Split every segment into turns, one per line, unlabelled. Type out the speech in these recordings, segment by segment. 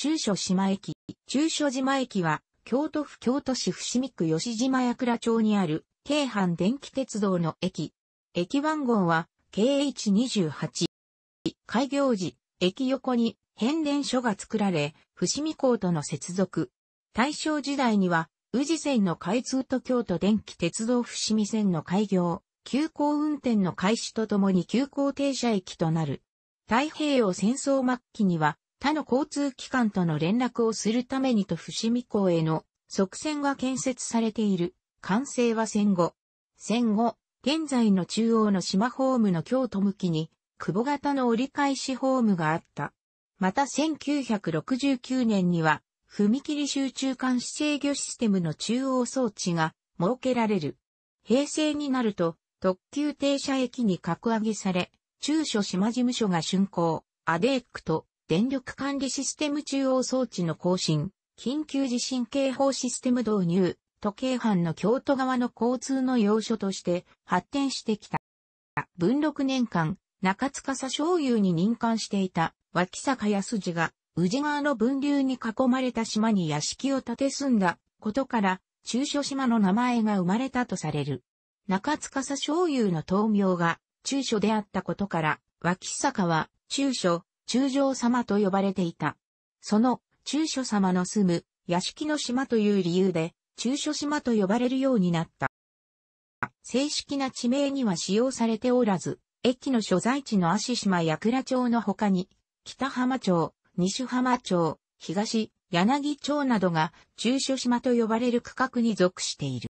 中所島駅、中所島駅は、京都府京都市伏見区吉島屋倉町にある、京阪電気鉄道の駅。駅番号は、KH28。開業時、駅横に変電所が作られ、伏見港との接続。大正時代には、宇治線の開通と京都電気鉄道伏見線の開業、急行運転の開始とともに急行停車駅となる。太平洋戦争末期には、他の交通機関との連絡をするためにと伏見港への側線が建設されている。完成は戦後。戦後、現在の中央の島ホームの京都向きに、久保型の折り返しホームがあった。また1969年には、踏切集中監視制御システムの中央装置が設けられる。平成になると、特急停車駅に格上げされ、中所島事務所が竣工、アデックと電力管理システム中央装置の更新、緊急地震警報システム導入、時計班の京都側の交通の要所として発展してきた。文禄年間、中司醤油に任官していた脇坂康次が宇治川の分流に囲まれた島に屋敷を建て住んだことから中所島の名前が生まれたとされる。中司醤油の灯明が中所であったことから脇坂は中所、中将様と呼ばれていた。その中所様の住む屋敷の島という理由で中書島と呼ばれるようになった。正式な地名には使用されておらず、駅の所在地の足島や倉町の他に、北浜町、西浜町、東、柳町などが中書島と呼ばれる区画に属している。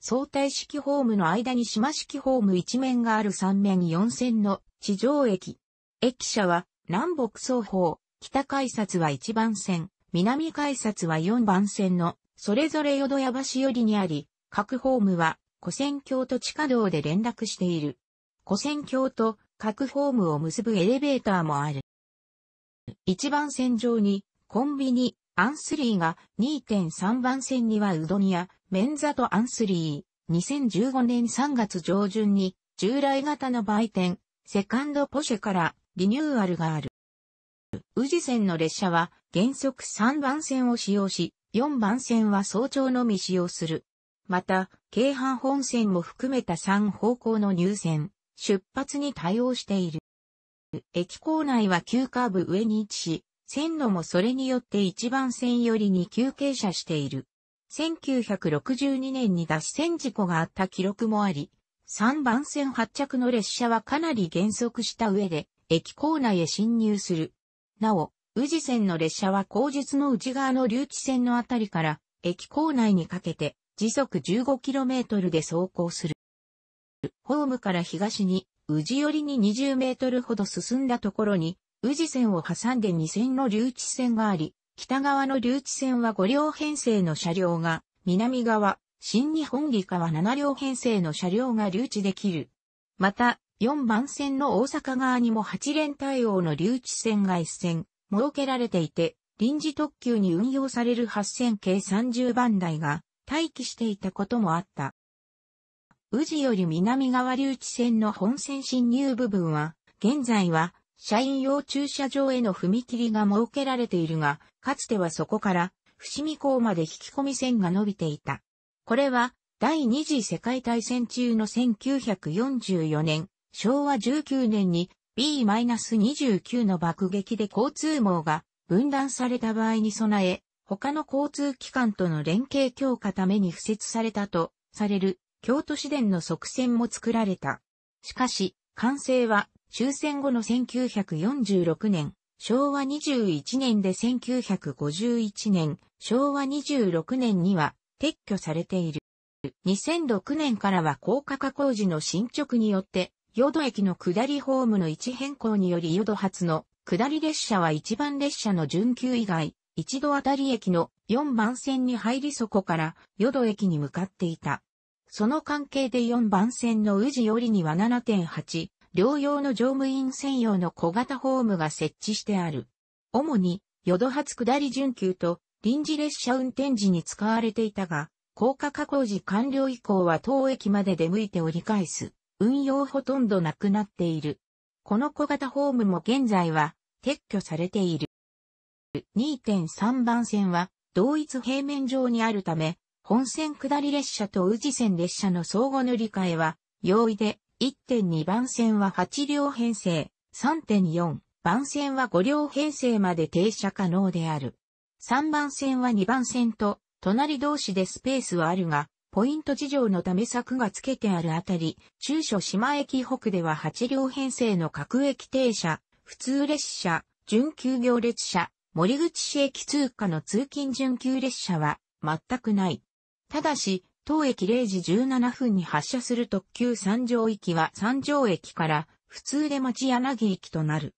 相対式ホームの間に島式ホーム一面がある3面4線の地上駅、駅舎は南北双方、北改札は1番線、南改札は4番線の、それぞれ淀屋橋寄りにあり、各ホームは、古仙橋と地下道で連絡している。古仙橋と各ホームを結ぶエレベーターもある。1番線上に、コンビニ、アンスリーが2.3番線にはうどん屋、メンザとアンスリー、2015年3月上旬に、従来型の売店、セカンドポシェからリニューアルがある。宇治線の列車は原則3番線を使用し、4番線は早朝のみ使用する。また、京阪本線も含めた3方向の入線、出発に対応している。駅構内は急カーブ上に位置し、線路もそれによって1番線よりに急傾斜している。1962年に脱線事故があった記録もあり、3番線発着の列車はかなり減速した上で、駅構内へ侵入する。なお、宇治線の列車は後日の内側の留置線のあたりから、駅構内にかけて、時速 15km で走行する。ホームから東に、宇治寄りに 20m ほど進んだところに、宇治線を挟んで2線の留置線があり、北側の留置線は5両編成の車両が、南側、新日本理科は7両編成の車両が留置できる。また、4番線の大阪側にも8連対応の留置線が1線設けられていて、臨時特急に運用される8000系30番台が待機していたこともあった。宇治より南側留置線の本線進入部分は、現在は社員用駐車場への踏切が設けられているが、かつてはそこから伏見港まで引き込み線が伸びていた。これは第二次世界大戦中の1944年、昭和19年に B-29 の爆撃で交通網が分断された場合に備え、他の交通機関との連携強化ために付設されたとされる京都市電の側線も作られた。しかし、完成は終戦後の1946年、昭和21年で1951年、昭和26年には撤去されている。2006年からは高架化工事の進捗によって淀駅の下りホームの位置変更により淀発の下り列車は一番列車の準急以外、一度あたり駅の4番線に入りそこから淀駅に向かっていた。その関係で4番線の宇治よりには7.8、両用の乗務員専用の小型ホームが設置してある。主に、淀発下り準急と臨時列車運転時に使われていたが、高架加工時完了以降は当駅まで出向いて折り返す運用ほとんどなくなっている。この小型ホームも現在は撤去されている。2.3番線は同一平面上にあるため、本線下り列車と宇治線列車の相互乗り換えは容易で、1.2番線は8両編成、3.4番線は5両編成まで停車可能である。3番線は2番線と隣同士でスペースはあるが、ポイント事情のため柵が付けてあるあたり、中所島駅北では8両編成の各駅停車、普通列車、準急行列車、森口市駅通過の通勤準急列車は全くない。ただし、当駅0時17分に発車する特急三条行きは三条駅から普通で町柳駅となる。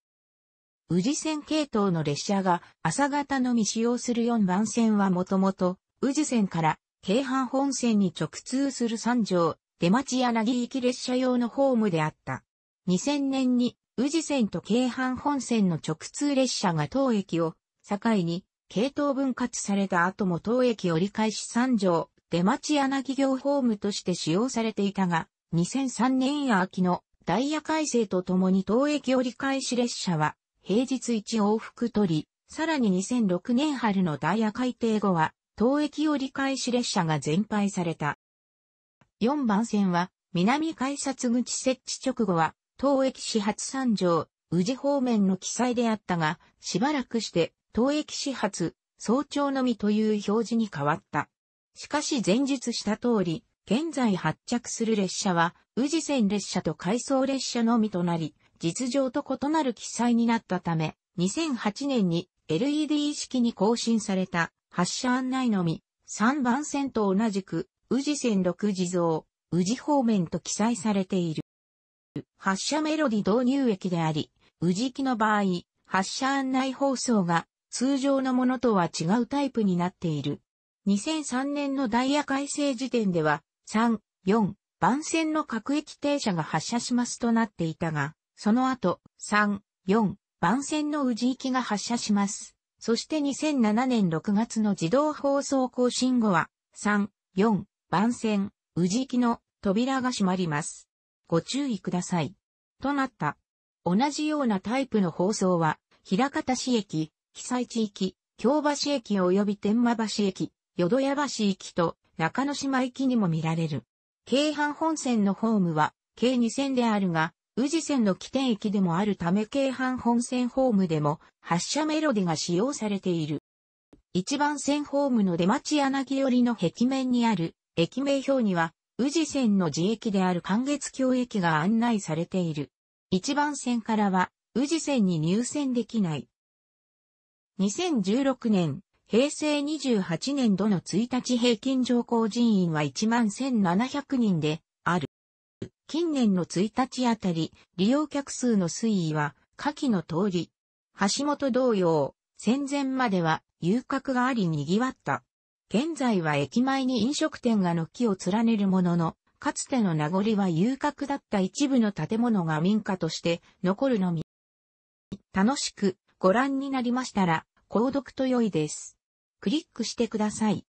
宇治線系統の列車が朝方のみ使用する4番線はもともと宇治線から京阪本線に直通する三条、出町柳行き列車用のホームであった。2000年に宇治線と京阪本線の直通列車が当駅を境に系統分割された後も当駅折り返し三条、出町柳行ホームとして使用されていたが、2003年秋のダイヤ改正とともに当駅折り返し列車は平日1往復取り、さらに2006年春のダイヤ改定後は東駅折り返し列車が全廃された。4番線は、南改札口設置直後は、東駅始発三条、宇治方面の記載であったが、しばらくして、東駅始発、早朝のみという表示に変わった。しかし前述した通り、現在発着する列車は、宇治線列車と回送列車のみとなり、実情と異なる記載になったため、2008年に LED 式に更新された発車案内のみ、3番線と同じく、宇治線6地蔵、宇治方面と記載されている。発車メロディ導入駅であり、宇治駅の場合、発車案内放送が通常のものとは違うタイプになっている。2003年のダイヤ改正時点では、3、4番線の各駅停車が発車しますとなっていたが、その後、3、4番線の宇治行きが発車します。そして2007年6月の自動放送更新後は、3、4、番線、宇治木の扉が閉まります。ご注意ください。となった。同じようなタイプの放送は、平方市駅、被災地域、京橋駅及び天満橋駅、淀屋橋駅と中之島駅にも見られる。京阪本線のホームは、計2線であるが、宇治線の起点駅でもあるため京阪本線ホームでも発車メロディが使用されている。一番線ホームの出町柳寄りの壁面にある駅名表には宇治線の自駅である関月橋駅が案内されている。一番線からは宇治線に入線できない。2016年、平成28年度の1日平均乗降人員は11,700人で、近年の1日あたり、利用客数の推移は、下記の通り。橋本同様、戦前までは遊郭があり賑わった。現在は駅前に飲食店が軒を連ねるものの、かつての名残は遊郭だった一部の建物が民家として残るのみ。楽しくご覧になりましたら、購読と良いです。クリックしてください。